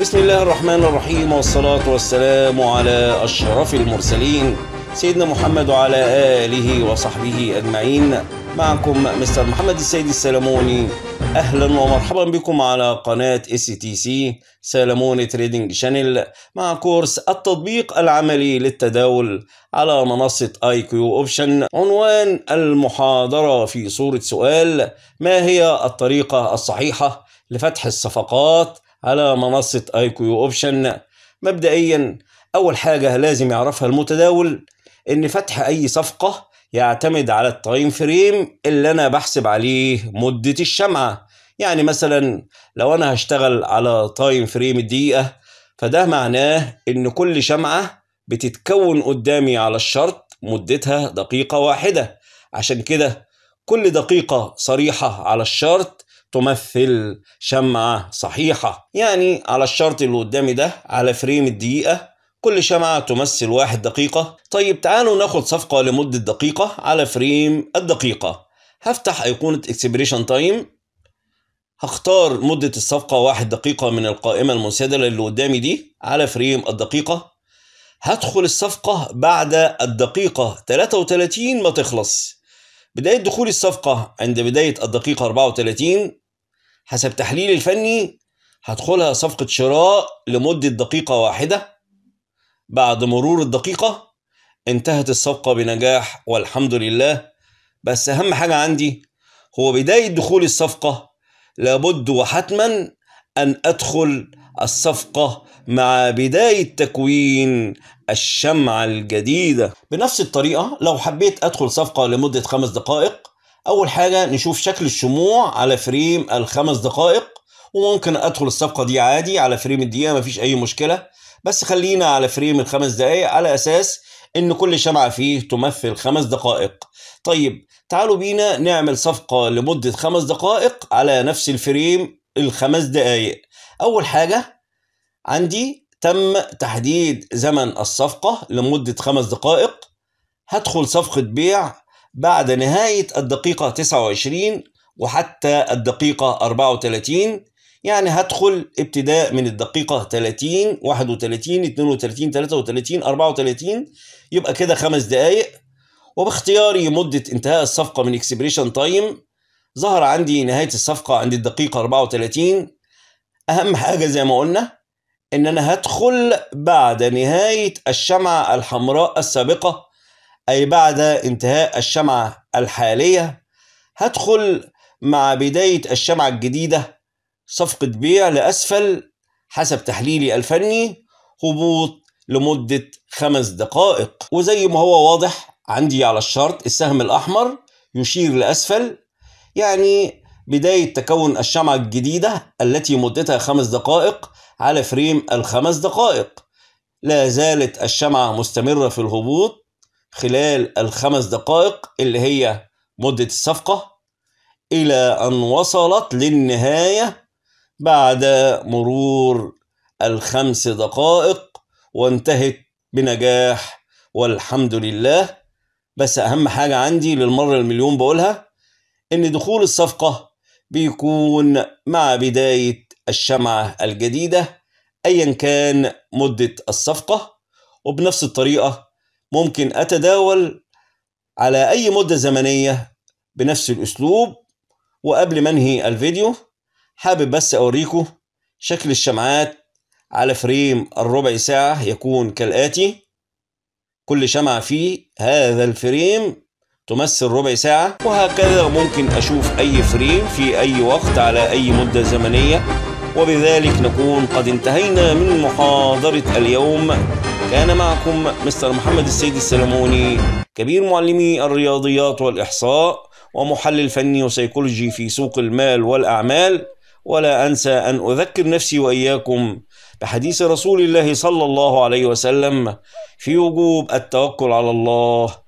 بسم الله الرحمن الرحيم والصلاة والسلام على أشرف المرسلين سيدنا محمد وعلى آله وصحبه أجمعين معكم مستر محمد السيد السلموني اهلا ومرحبا بكم على قناه اس تي سي سلموني تريدنج شانل مع كورس التطبيق العملي للتداول على منصه اي كيو اوبشن عنوان المحاضره في صوره سؤال ما هي الطريقه الصحيحه لفتح الصفقات على منصة ايكيو اوبشن مبدئيا اول حاجة لازم يعرفها المتداول ان فتح اي صفقة يعتمد على التايم فريم اللي انا بحسب عليه مدة الشمعة يعني مثلا لو انا هشتغل على تايم فريم الدقيقة فده معناه ان كل شمعة بتتكون قدامي على الشرط مدتها دقيقة واحدة عشان كده كل دقيقة صريحة على الشرط تمثل شمعة صحيحة يعني على الشرط اللي قدامي ده على فريم الدقيقة كل شمعة تمثل واحد دقيقة طيب تعالوا ناخد صفقة لمدة دقيقة على فريم الدقيقة هفتح أيقونة اكسبريشن تايم هختار مدة الصفقة واحد دقيقة من القائمة المنسدلة اللي قدامي دي على فريم الدقيقة هدخل الصفقة بعد الدقيقة 33 ما تخلص بداية دخول الصفقة عند بداية الدقيقة 34 حسب تحليل الفني هدخلها صفقة شراء لمدة دقيقة واحدة بعد مرور الدقيقة انتهت الصفقة بنجاح والحمد لله بس أهم حاجة عندي هو بداية دخول الصفقة لابد وحتما أن أدخل الصفقة مع بداية تكوين الشمعة الجديدة بنفس الطريقة لو حبيت أدخل صفقة لمدة خمس دقائق أول حاجة نشوف شكل الشموع على فريم الخمس دقائق وممكن أدخل الصفقة دي عادي على فريم الدقيقة مفيش أي مشكلة بس خلينا على فريم الخمس دقائق على أساس إن كل شمعة فيه تمثل خمس دقائق طيب تعالوا بينا نعمل صفقة لمدة خمس دقائق على نفس الفريم الخمس دقائق أول حاجة عندي تم تحديد زمن الصفقة لمدة خمس دقائق هدخل صفقة بيع بعد نهاية الدقيقة 29 وحتى الدقيقة 34 يعني هدخل ابتداء من الدقيقة 30 31 32 33 34 يبقى كده خمس دقايق وباختياري مدة انتهاء الصفقة من اكسبريشن تايم ظهر عندي نهاية الصفقة عند الدقيقة 34 أهم حاجة زي ما قلنا ان انا هدخل بعد نهاية الشمعة الحمراء السابقة اي بعد انتهاء الشمعة الحالية هدخل مع بداية الشمعة الجديدة صفقة بيع لأسفل حسب تحليلي الفني هبوط لمدة خمس دقائق وزي ما هو واضح عندي على الشرط السهم الأحمر يشير لأسفل يعني بداية تكون الشمعة الجديدة التي مدتها خمس دقائق على فريم الخمس دقائق لا زالت الشمعة مستمرة في الهبوط خلال الخمس دقائق اللي هي مدة الصفقة إلى أن وصلت للنهاية بعد مرور الخمس دقائق وانتهت بنجاح والحمد لله بس أهم حاجة عندي للمرة المليون بقولها إن دخول الصفقة بيكون مع بداية الشمعة الجديدة أيا كان مدة الصفقة وبنفس الطريقة ممكن أتداول على أي مدة زمنية بنفس الأسلوب وقبل ما أنهي الفيديو حابب بس أوريكم شكل الشمعات على فريم الربع ساعة يكون كالآتي كل شمعة في هذا الفريم تمثل ربع ساعة وهكذا ممكن أشوف أي فريم في أي وقت على أي مدة زمنية وبذلك نكون قد انتهينا من محاضرة اليوم كان معكم مستر محمد السيد السلموني كبير معلمي الرياضيات والإحصاء ومحلل فني وسيكولوجي في سوق المال والأعمال ولا أنسى أن أذكر نفسي وإياكم بحديث رسول الله صلى الله عليه وسلم في وجوب التوكل على الله